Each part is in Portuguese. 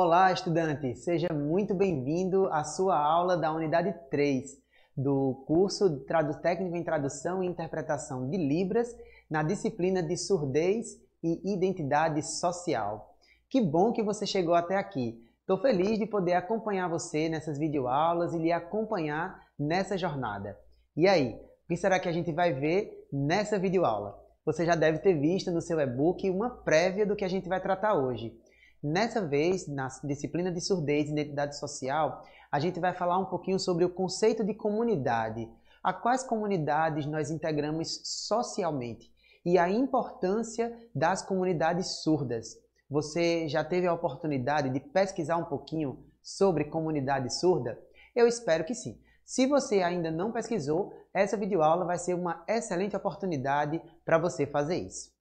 Olá, estudante! Seja muito bem-vindo à sua aula da unidade 3 do curso Técnico em Tradução e Interpretação de Libras na disciplina de Surdez e Identidade Social. Que bom que você chegou até aqui! Estou feliz de poder acompanhar você nessas videoaulas e lhe acompanhar nessa jornada. E aí, o que será que a gente vai ver nessa videoaula? Você já deve ter visto no seu e-book uma prévia do que a gente vai tratar hoje. Nessa vez, na disciplina de surdez e identidade social, a gente vai falar um pouquinho sobre o conceito de comunidade, a quais comunidades nós integramos socialmente e a importância das comunidades surdas. Você já teve a oportunidade de pesquisar um pouquinho sobre comunidade surda? Eu espero que sim. Se você ainda não pesquisou, essa videoaula vai ser uma excelente oportunidade para você fazer isso.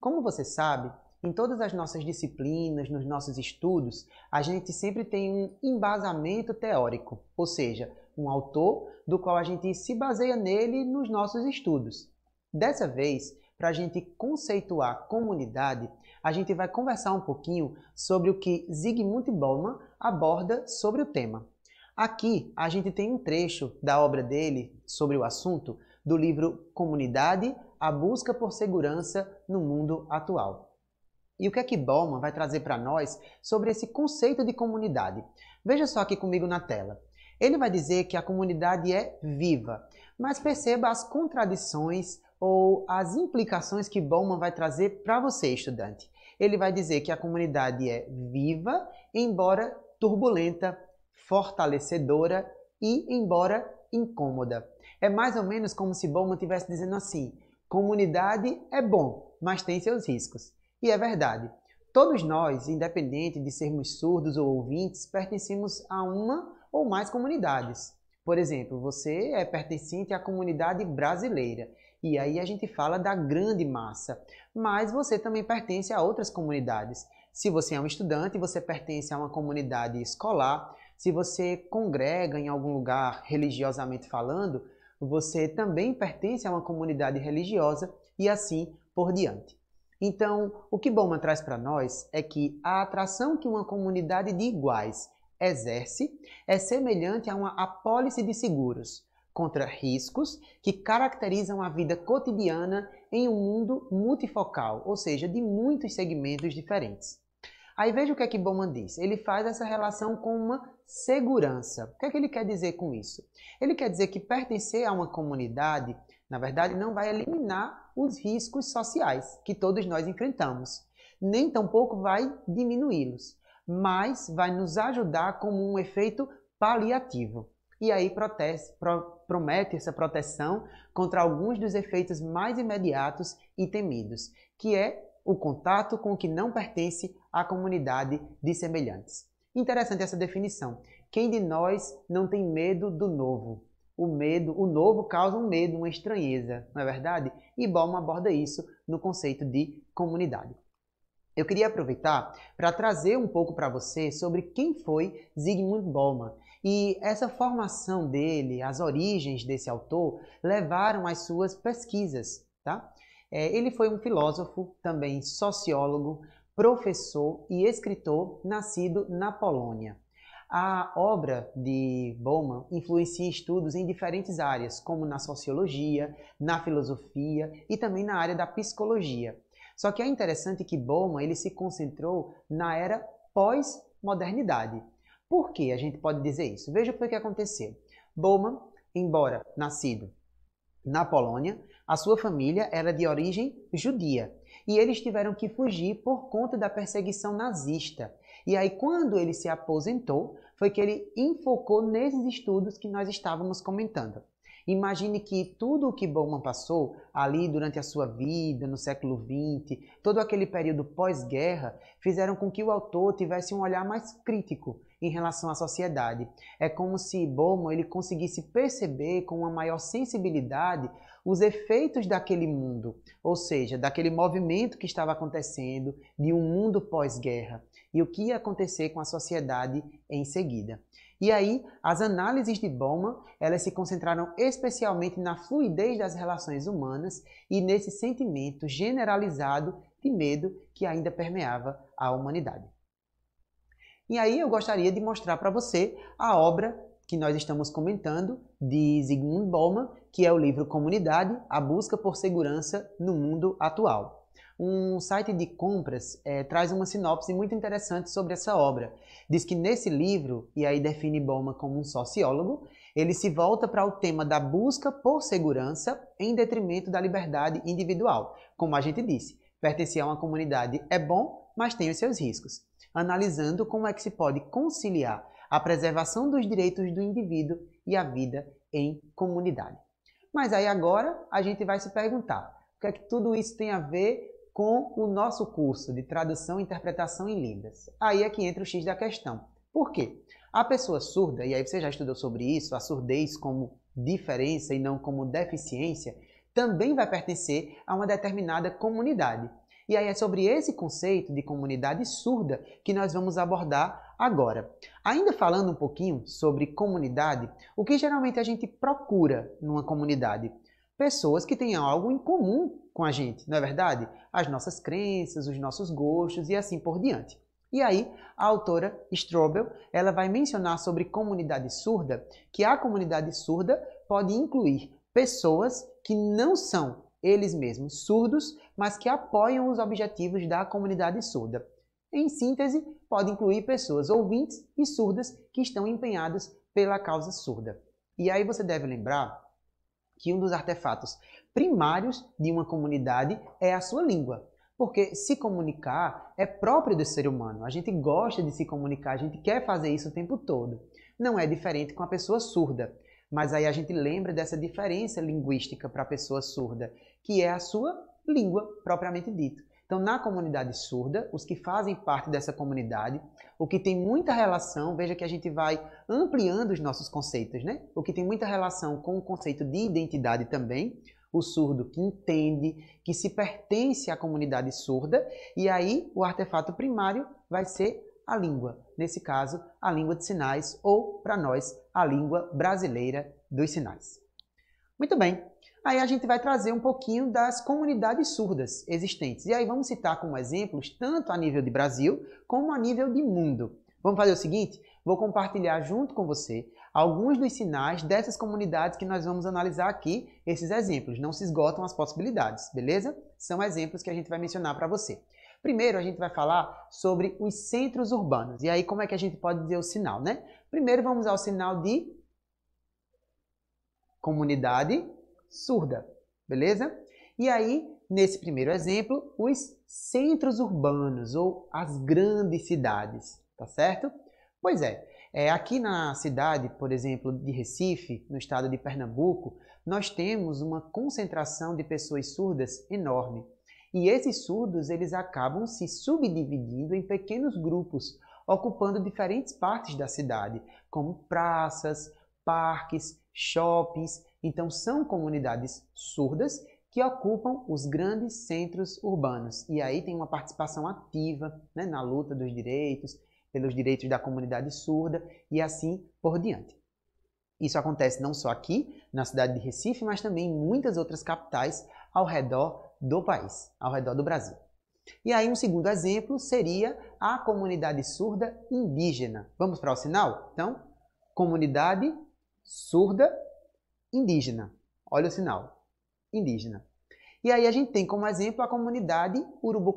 Como você sabe, em todas as nossas disciplinas, nos nossos estudos, a gente sempre tem um embasamento teórico, ou seja, um autor do qual a gente se baseia nele nos nossos estudos. Dessa vez, para a gente conceituar comunidade, a gente vai conversar um pouquinho sobre o que Zygmunt Bauman aborda sobre o tema. Aqui a gente tem um trecho da obra dele sobre o assunto do livro Comunidade: A Busca por Segurança no Mundo Atual. E o que é que Bauman vai trazer para nós sobre esse conceito de comunidade? Veja só aqui comigo na tela. Ele vai dizer que a comunidade é viva, mas perceba as contradições ou as implicações que Bauman vai trazer para você, estudante. Ele vai dizer que a comunidade é viva, embora turbulenta, fortalecedora e embora incômoda. É mais ou menos como se Bauman estivesse dizendo assim: comunidade é bom, mas tem seus riscos. E é verdade. Todos nós, independente de sermos surdos ou ouvintes, pertencemos a uma ou mais comunidades. Por exemplo, você é pertencente à comunidade brasileira, e aí a gente fala da grande massa, mas você também pertence a outras comunidades. Se você é um estudante, você pertence a uma comunidade escolar. Se você congrega em algum lugar religiosamente falando, você também pertence a uma comunidade religiosa e assim por diante. Então, o que Bauman traz para nós é que a atração que uma comunidade de iguais exerce é semelhante a uma apólice de seguros contra riscos que caracterizam a vida cotidiana em um mundo multifocal, ou seja, de muitos segmentos diferentes. Aí veja o que é que Bauman diz. Ele faz essa relação com uma segurança. O que é que ele quer dizer com isso? Ele quer dizer que pertencer a uma comunidade, na verdade, não vai eliminar os riscos sociais que todos nós enfrentamos, nem tampouco vai diminuí-los, mas vai nos ajudar como um efeito paliativo. E aí protege, pro, promete essa proteção contra alguns dos efeitos mais imediatos e temidos, que é o contato com o que não pertence à comunidade de semelhantes. Interessante essa definição. Quem de nós não tem medo do novo? o medo, o novo causa um medo, uma estranheza, não é verdade? E Baum aborda isso no conceito de comunidade. Eu queria aproveitar para trazer um pouco para você sobre quem foi Zygmunt Bauman. E essa formação dele, as origens desse autor, levaram às suas pesquisas. Tá? É, ele foi um filósofo, também sociólogo, professor e escritor nascido na Polônia. A obra de Bowman influencia estudos em diferentes áreas, como na sociologia, na filosofia e também na área da psicologia. Só que é interessante que Bowman ele se concentrou na era pós-modernidade. Por que a gente pode dizer isso? Veja o que aconteceu. Bowman, embora nascido na Polônia, a sua família era de origem judia e eles tiveram que fugir por conta da perseguição nazista. E aí, quando ele se aposentou, foi que ele enfocou nesses estudos que nós estávamos comentando. Imagine que tudo o que Bowman passou ali durante a sua vida, no século XX, todo aquele período pós-guerra, fizeram com que o autor tivesse um olhar mais crítico em relação à sociedade. É como se Bowman ele conseguisse perceber com uma maior sensibilidade os efeitos daquele mundo, ou seja, daquele movimento que estava acontecendo de um mundo pós-guerra e o que ia acontecer com a sociedade em seguida. E aí, as análises de Bowman, elas se concentraram especialmente na fluidez das relações humanas e nesse sentimento generalizado de medo que ainda permeava a humanidade. E aí eu gostaria de mostrar para você a obra que nós estamos comentando de Zygmunt Bauman, que é o livro Comunidade: A Busca por Segurança no Mundo Atual um site de compras é, traz uma sinopse muito interessante sobre essa obra. Diz que nesse livro, e aí define Boma como um sociólogo, ele se volta para o tema da busca por segurança em detrimento da liberdade individual. Como a gente disse, pertencer a uma comunidade é bom, mas tem os seus riscos. Analisando como é que se pode conciliar a preservação dos direitos do indivíduo e a vida em comunidade. Mas aí agora a gente vai se perguntar o que é que tudo isso tem a ver com o nosso curso de tradução, e interpretação em línguas. Aí é que entra o X da questão. Por quê? A pessoa surda, e aí você já estudou sobre isso, a surdez como diferença e não como deficiência, também vai pertencer a uma determinada comunidade. E aí é sobre esse conceito de comunidade surda que nós vamos abordar agora. Ainda falando um pouquinho sobre comunidade, o que geralmente a gente procura numa comunidade? pessoas que têm algo em comum com a gente, não é verdade? As nossas crenças, os nossos gostos e assim por diante. E aí, a autora Strobel, ela vai mencionar sobre comunidade surda, que a comunidade surda pode incluir pessoas que não são eles mesmos surdos, mas que apoiam os objetivos da comunidade surda. Em síntese, pode incluir pessoas ouvintes e surdas que estão empenhadas pela causa surda. E aí você deve lembrar que um dos artefatos primários de uma comunidade é a sua língua. Porque se comunicar é próprio do ser humano. A gente gosta de se comunicar, a gente quer fazer isso o tempo todo. Não é diferente com a pessoa surda. Mas aí a gente lembra dessa diferença linguística para a pessoa surda, que é a sua língua propriamente dita. Então, na comunidade surda, os que fazem parte dessa comunidade, o que tem muita relação, veja que a gente vai ampliando os nossos conceitos, né? O que tem muita relação com o conceito de identidade também, o surdo que entende, que se pertence à comunidade surda, e aí o artefato primário vai ser a língua, nesse caso, a língua de sinais ou, para nós, a língua brasileira dos sinais. Muito bem, Aí a gente vai trazer um pouquinho das comunidades surdas existentes. E aí vamos citar como exemplos tanto a nível de Brasil como a nível de mundo. Vamos fazer o seguinte? Vou compartilhar junto com você alguns dos sinais dessas comunidades que nós vamos analisar aqui, esses exemplos. Não se esgotam as possibilidades, beleza? São exemplos que a gente vai mencionar para você. Primeiro, a gente vai falar sobre os centros urbanos. E aí, como é que a gente pode dizer o sinal, né? Primeiro, vamos ao sinal de comunidade surda, beleza? E aí, nesse primeiro exemplo, os centros urbanos ou as grandes cidades, tá certo? Pois é, é aqui na cidade, por exemplo, de Recife, no estado de Pernambuco, nós temos uma concentração de pessoas surdas enorme. E esses surdos, eles acabam se subdividindo em pequenos grupos, ocupando diferentes partes da cidade, como praças, parques, shoppings então, são comunidades surdas que ocupam os grandes centros urbanos. E aí tem uma participação ativa né, na luta dos direitos, pelos direitos da comunidade surda e assim por diante. Isso acontece não só aqui, na cidade de Recife, mas também em muitas outras capitais ao redor do país, ao redor do Brasil. E aí, um segundo exemplo seria a comunidade surda indígena. Vamos para o sinal? Então, comunidade surda indígena. Olha o sinal. Indígena. E aí a gente tem como exemplo a comunidade urubu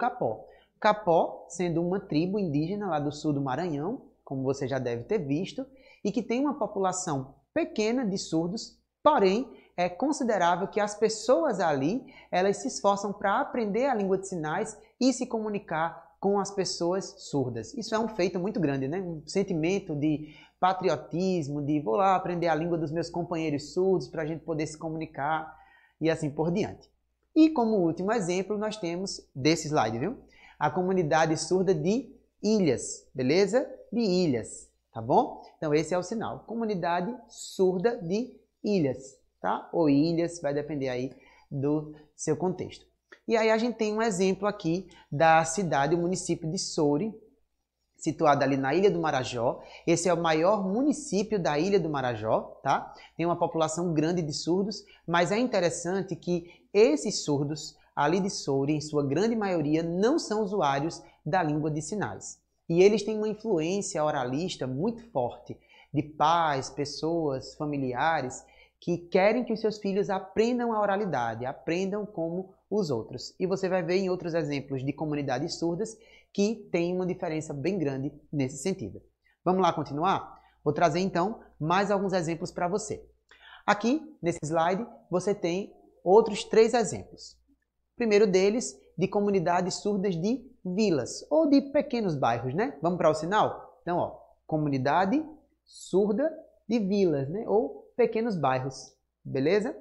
Capó sendo uma tribo indígena lá do sul do Maranhão, como você já deve ter visto, e que tem uma população pequena de surdos, porém é considerável que as pessoas ali, elas se esforçam para aprender a língua de sinais e se comunicar com as pessoas surdas. Isso é um feito muito grande, né? Um sentimento de patriotismo, de vou lá aprender a língua dos meus companheiros surdos para a gente poder se comunicar e assim por diante. E como último exemplo, nós temos desse slide, viu? A comunidade surda de Ilhas, beleza? De Ilhas, tá bom? Então esse é o sinal, comunidade surda de Ilhas, tá? Ou Ilhas, vai depender aí do seu contexto. E aí a gente tem um exemplo aqui da cidade, o município de Soure, Situada ali na Ilha do Marajó. Esse é o maior município da Ilha do Marajó, tá? Tem uma população grande de surdos, mas é interessante que esses surdos ali de Souri, em sua grande maioria, não são usuários da língua de sinais. E eles têm uma influência oralista muito forte de pais, pessoas, familiares que querem que os seus filhos aprendam a oralidade, aprendam como os outros. E você vai ver em outros exemplos de comunidades surdas que tem uma diferença bem grande nesse sentido. Vamos lá continuar? Vou trazer então mais alguns exemplos para você. Aqui, nesse slide, você tem outros três exemplos. O primeiro deles, de comunidades surdas de vilas ou de pequenos bairros, né? Vamos para o sinal? Então, ó, comunidade surda de vilas, né? Ou pequenos bairros, beleza?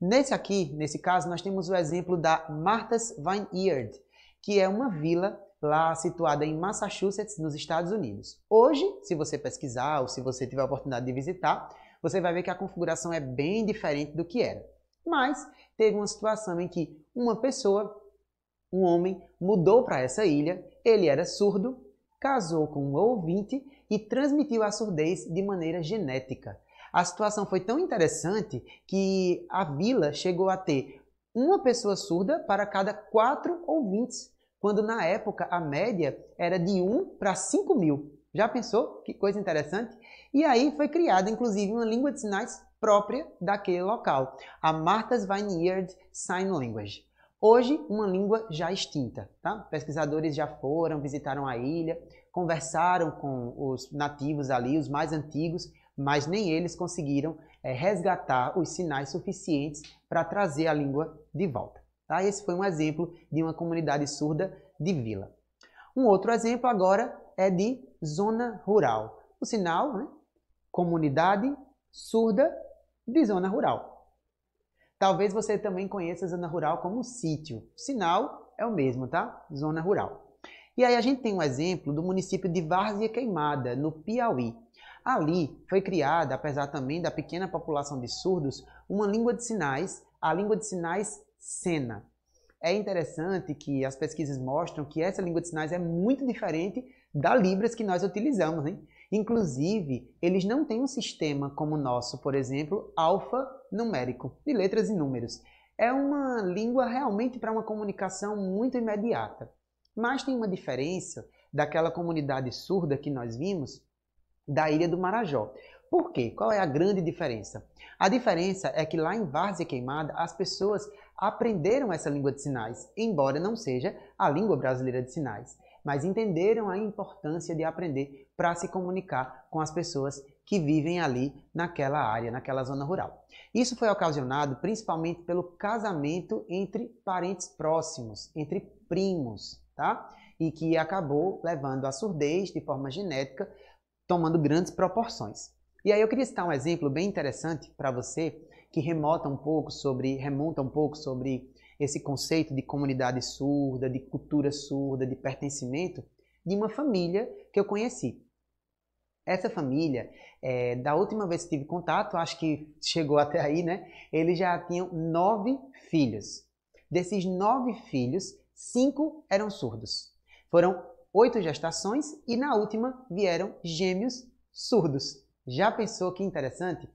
Nesse aqui, nesse caso, nós temos o exemplo da Martha's Vineyard, que é uma vila lá situada em Massachusetts, nos Estados Unidos. Hoje, se você pesquisar ou se você tiver a oportunidade de visitar, você vai ver que a configuração é bem diferente do que era. Mas teve uma situação em que uma pessoa, um homem, mudou para essa ilha, ele era surdo, casou com um ouvinte e transmitiu a surdez de maneira genética. A situação foi tão interessante que a vila chegou a ter uma pessoa surda para cada quatro ouvintes, quando na época a média era de 1 para 5 mil. Já pensou? Que coisa interessante. E aí foi criada, inclusive, uma língua de sinais própria daquele local, a Martha's Vineyard Sign Language. Hoje, uma língua já extinta. Tá? Pesquisadores já foram, visitaram a ilha, conversaram com os nativos ali, os mais antigos, mas nem eles conseguiram é, resgatar os sinais suficientes para trazer a língua de volta. Tá? Esse foi um exemplo de uma comunidade surda de vila. Um outro exemplo agora é de zona rural. O sinal, né? comunidade surda de zona rural. Talvez você também conheça zona rural como sítio. Sinal é o mesmo, tá? Zona rural. E aí a gente tem um exemplo do município de Várzea Queimada, no Piauí. Ali foi criada, apesar também da pequena população de surdos, uma língua de sinais, a língua de sinais Sena. É interessante que as pesquisas mostram que essa língua de sinais é muito diferente da Libras que nós utilizamos. Hein? Inclusive, eles não têm um sistema como o nosso, por exemplo, alfanumérico, de letras e números. É uma língua realmente para uma comunicação muito imediata. Mas tem uma diferença daquela comunidade surda que nós vimos, da ilha do Marajó. Por quê? Qual é a grande diferença? A diferença é que lá em Várzea Queimada, as pessoas aprenderam essa língua de sinais, embora não seja a língua brasileira de sinais, mas entenderam a importância de aprender para se comunicar com as pessoas que vivem ali naquela área, naquela zona rural. Isso foi ocasionado principalmente pelo casamento entre parentes próximos, entre primos, tá? E que acabou levando à surdez de forma genética tomando grandes proporções. E aí eu queria citar um exemplo bem interessante para você que remota um pouco sobre, remonta um pouco sobre esse conceito de comunidade surda, de cultura surda, de pertencimento, de uma família que eu conheci. Essa família, é, da última vez que tive contato, acho que chegou até aí, né? Eles já tinham nove filhos. Desses nove filhos, cinco eram surdos. Foram oito gestações e na última vieram gêmeos surdos. Já pensou que interessante?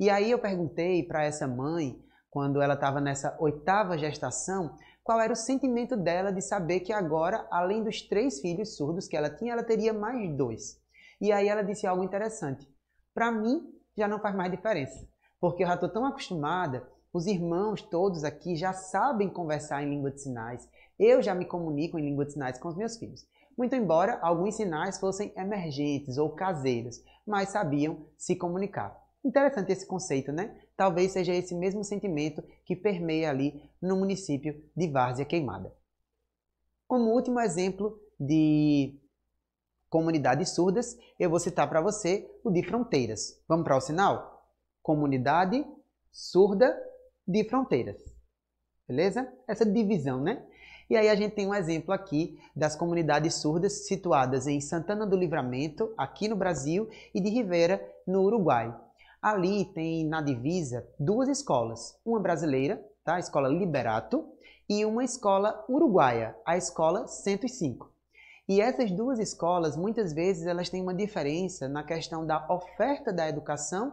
E aí eu perguntei para essa mãe, quando ela estava nessa oitava gestação, qual era o sentimento dela de saber que agora, além dos três filhos surdos que ela tinha, ela teria mais dois. E aí ela disse algo interessante. Para mim, já não faz mais diferença, porque eu já estou tão acostumada, os irmãos todos aqui já sabem conversar em língua de sinais, eu já me comunico em língua de sinais com os meus filhos muito embora alguns sinais fossem emergentes ou caseiros, mas sabiam se comunicar. Interessante esse conceito, né? Talvez seja esse mesmo sentimento que permeia ali no município de Várzea Queimada. Como último exemplo de comunidades surdas, eu vou citar para você o de fronteiras. Vamos para o sinal? Comunidade surda de fronteiras. Beleza? Essa divisão, né? E aí a gente tem um exemplo aqui das comunidades surdas situadas em Santana do Livramento, aqui no Brasil, e de Rivera, no Uruguai. Ali tem na divisa duas escolas, uma brasileira, tá? a escola Liberato, e uma escola uruguaia, a escola 105. E essas duas escolas, muitas vezes, elas têm uma diferença na questão da oferta da educação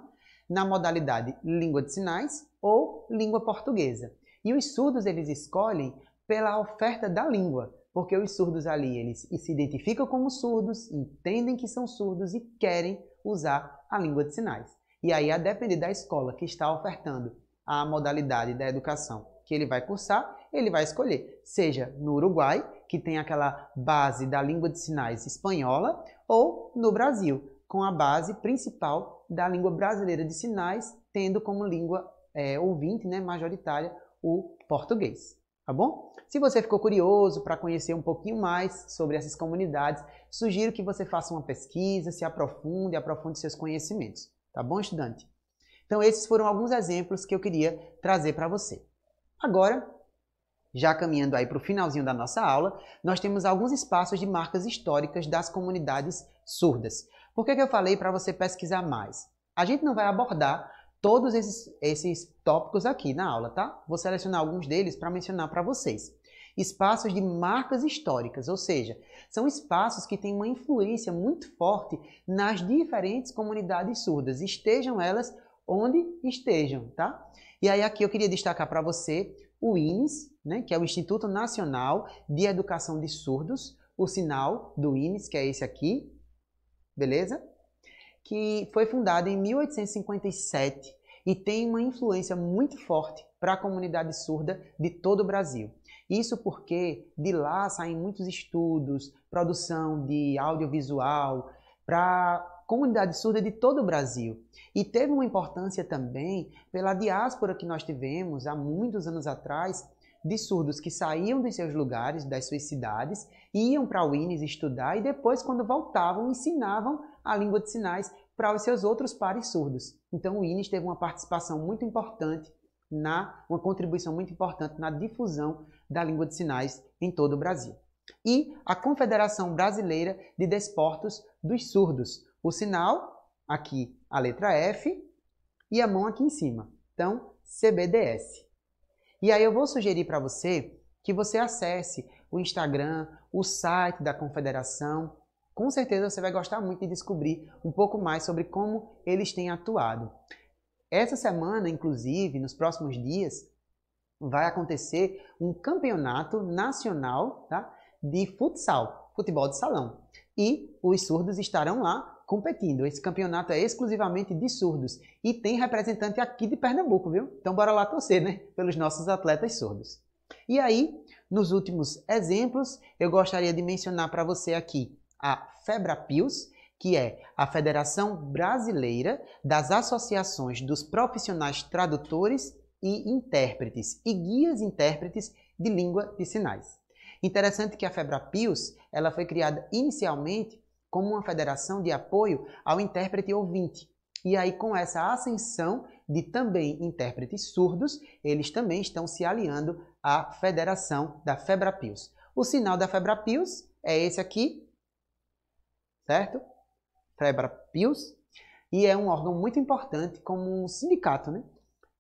na modalidade língua de sinais ou língua portuguesa. E os surdos, eles escolhem pela oferta da língua, porque os surdos ali eles se identificam como surdos, entendem que são surdos e querem usar a língua de sinais. E aí, a depender da escola que está ofertando a modalidade da educação que ele vai cursar, ele vai escolher, seja no Uruguai, que tem aquela base da língua de sinais espanhola, ou no Brasil, com a base principal da língua brasileira de sinais, tendo como língua é, ouvinte né, majoritária o português tá bom? Se você ficou curioso para conhecer um pouquinho mais sobre essas comunidades, sugiro que você faça uma pesquisa, se aprofunde, aprofunde seus conhecimentos, tá bom, estudante? Então, esses foram alguns exemplos que eu queria trazer para você. Agora, já caminhando aí para o finalzinho da nossa aula, nós temos alguns espaços de marcas históricas das comunidades surdas. Por que, que eu falei para você pesquisar mais? A gente não vai abordar todos esses, esses tópicos aqui na aula, tá? Vou selecionar alguns deles para mencionar para vocês. Espaços de marcas históricas, ou seja, são espaços que têm uma influência muito forte nas diferentes comunidades surdas, estejam elas onde estejam, tá? E aí aqui eu queria destacar para você o INES, né, que é o Instituto Nacional de Educação de Surdos, o sinal do INES, que é esse aqui, beleza? Que foi fundado em 1857 e tem uma influência muito forte para a comunidade surda de todo o Brasil. Isso porque de lá saem muitos estudos, produção de audiovisual para a comunidade surda de todo o Brasil. E teve uma importância também pela diáspora que nós tivemos há muitos anos atrás de surdos que saíam dos seus lugares, das suas cidades, iam para o INES estudar e depois, quando voltavam, ensinavam a língua de sinais para os seus outros pares surdos. Então o INES teve uma participação muito importante na uma contribuição muito importante na difusão da língua de sinais em todo o Brasil. E a Confederação Brasileira de Desportos dos Surdos. O sinal aqui a letra F e a mão aqui em cima. Então, CBDS. E aí eu vou sugerir para você que você acesse o Instagram, o site da Confederação, com certeza você vai gostar muito de descobrir um pouco mais sobre como eles têm atuado. Essa semana, inclusive, nos próximos dias, vai acontecer um campeonato nacional tá, de futsal, futebol de salão. E os surdos estarão lá competindo. Esse campeonato é exclusivamente de surdos e tem representante aqui de Pernambuco, viu? Então bora lá torcer, né? Pelos nossos atletas surdos. E aí, nos últimos exemplos, eu gostaria de mencionar para você aqui a FEBRAPILS, que é a Federação Brasileira das Associações dos Profissionais Tradutores e Intérpretes e Guias Intérpretes de Língua de Sinais. Interessante que a FEBRAPILS ela foi criada inicialmente como uma federação de apoio ao intérprete ouvinte. E aí, com essa ascensão de também intérpretes surdos, eles também estão se aliando à federação da FEBRAPILS. O sinal da FEBRAPILS é esse aqui, certo? Febra Pius. E é um órgão muito importante como um sindicato, né?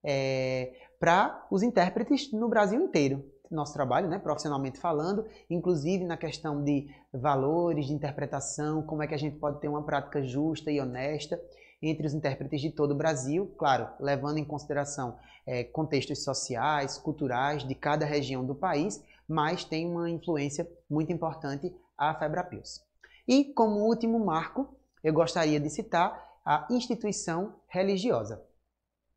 É, para os intérpretes no Brasil inteiro. Nosso trabalho, né, profissionalmente falando, inclusive na questão de valores, de interpretação, como é que a gente pode ter uma prática justa e honesta entre os intérpretes de todo o Brasil, claro, levando em consideração é, contextos sociais, culturais de cada região do país, mas tem uma influência muito importante a Febrapius. E, como último marco, eu gostaria de citar a instituição religiosa.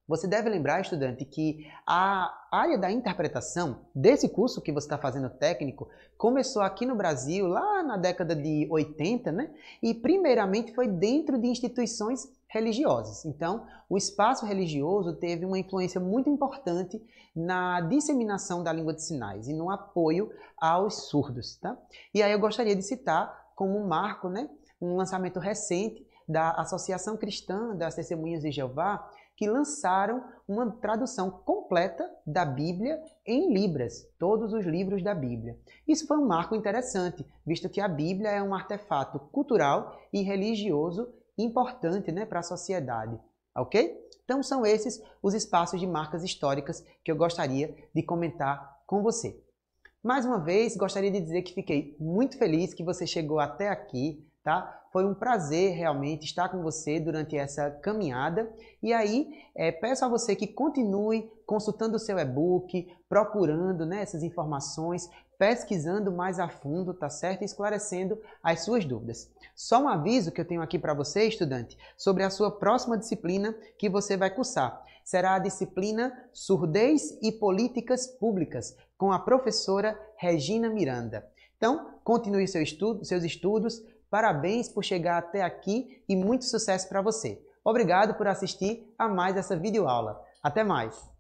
Você deve lembrar, estudante, que a área da interpretação desse curso que você está fazendo técnico começou aqui no Brasil, lá na década de 80, né? E primeiramente foi dentro de instituições religiosas. Então, o espaço religioso teve uma influência muito importante na disseminação da língua de sinais e no apoio aos surdos, tá? E aí eu gostaria de citar como um marco, né? um lançamento recente da Associação Cristã das Testemunhas de Jeová, que lançaram uma tradução completa da Bíblia em Libras, todos os livros da Bíblia. Isso foi um marco interessante, visto que a Bíblia é um artefato cultural e religioso importante né, para a sociedade. Ok? Então, são esses os espaços de marcas históricas que eu gostaria de comentar com você. Mais uma vez, gostaria de dizer que fiquei muito feliz que você chegou até aqui, tá? Foi um prazer realmente estar com você durante essa caminhada. E aí, é, peço a você que continue consultando o seu e-book, procurando né, essas informações, pesquisando mais a fundo, tá certo? E esclarecendo as suas dúvidas. Só um aviso que eu tenho aqui para você, estudante, sobre a sua próxima disciplina que você vai cursar. Será a disciplina Surdez e Políticas Públicas, com a professora Regina Miranda. Então, continue seu estudo, seus estudos, parabéns por chegar até aqui e muito sucesso para você. Obrigado por assistir a mais essa videoaula. Até mais!